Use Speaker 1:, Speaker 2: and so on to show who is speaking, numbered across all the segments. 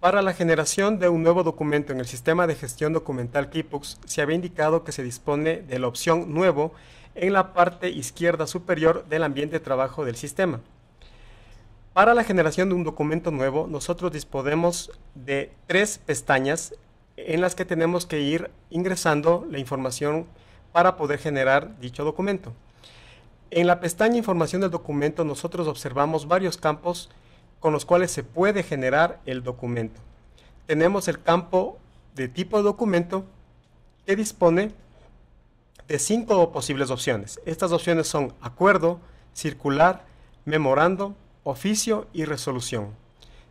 Speaker 1: Para la generación de un nuevo documento en el sistema de gestión documental Kipux, se había indicado que se dispone de la opción Nuevo en la parte izquierda superior del ambiente de trabajo del sistema. Para la generación de un documento nuevo, nosotros disponemos de tres pestañas en las que tenemos que ir ingresando la información para poder generar dicho documento. En la pestaña Información del documento nosotros observamos varios campos con los cuales se puede generar el documento. Tenemos el campo de tipo de documento que dispone de cinco posibles opciones. Estas opciones son acuerdo, circular, memorando, oficio y resolución.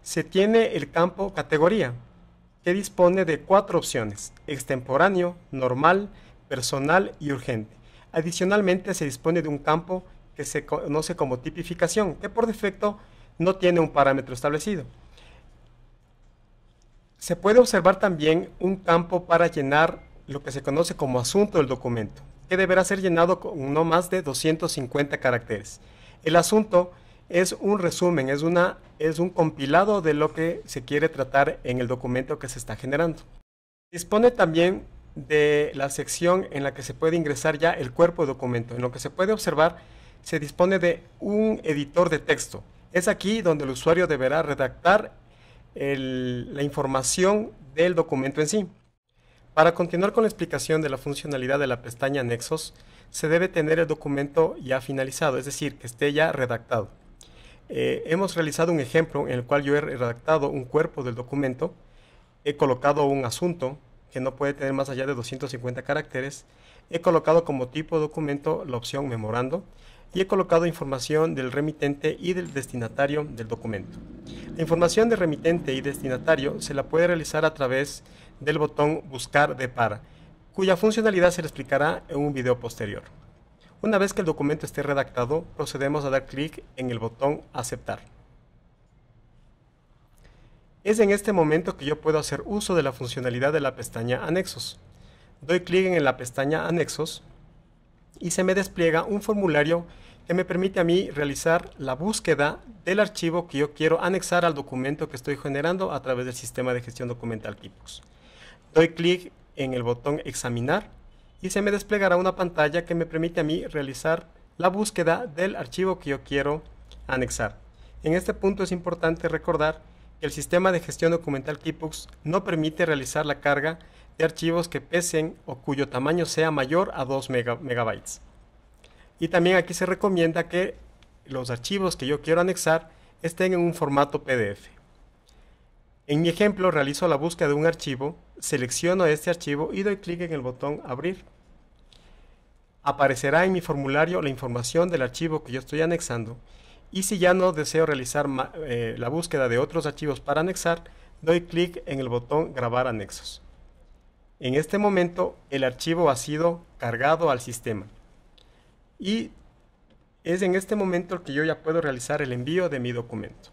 Speaker 1: Se tiene el campo categoría, que dispone de cuatro opciones, extemporáneo, normal, personal y urgente. Adicionalmente se dispone de un campo que se conoce como tipificación, que por defecto no tiene un parámetro establecido. Se puede observar también un campo para llenar lo que se conoce como asunto del documento, que deberá ser llenado con no más de 250 caracteres. El asunto es un resumen, es, una, es un compilado de lo que se quiere tratar en el documento que se está generando. Dispone también de la sección en la que se puede ingresar ya el cuerpo de documento. En lo que se puede observar, se dispone de un editor de texto, es aquí donde el usuario deberá redactar la información del documento en sí. Para continuar con la explicación de la funcionalidad de la pestaña Nexos, se debe tener el documento ya finalizado, es decir, que esté ya redactado. Eh, hemos realizado un ejemplo en el cual yo he redactado un cuerpo del documento, he colocado un asunto que no puede tener más allá de 250 caracteres, he colocado como tipo de documento la opción memorando y he colocado información del remitente y del destinatario del documento. La información de remitente y destinatario se la puede realizar a través del botón Buscar de par, cuya funcionalidad se le explicará en un video posterior. Una vez que el documento esté redactado, procedemos a dar clic en el botón Aceptar. Es en este momento que yo puedo hacer uso de la funcionalidad de la pestaña Anexos. Doy clic en la pestaña Anexos y se me despliega un formulario que me permite a mí realizar la búsqueda del archivo que yo quiero anexar al documento que estoy generando a través del sistema de gestión documental Kipux. Doy clic en el botón examinar y se me desplegará una pantalla que me permite a mí realizar la búsqueda del archivo que yo quiero anexar. En este punto es importante recordar que el sistema de gestión documental Kipux no permite realizar la carga archivos que pesen o cuyo tamaño sea mayor a 2 megabytes. Y también aquí se recomienda que los archivos que yo quiero anexar estén en un formato PDF. En mi ejemplo realizo la búsqueda de un archivo, selecciono este archivo y doy clic en el botón abrir. Aparecerá en mi formulario la información del archivo que yo estoy anexando y si ya no deseo realizar eh, la búsqueda de otros archivos para anexar, doy clic en el botón grabar anexos. En este momento el archivo ha sido cargado al sistema y es en este momento que yo ya puedo realizar el envío de mi documento.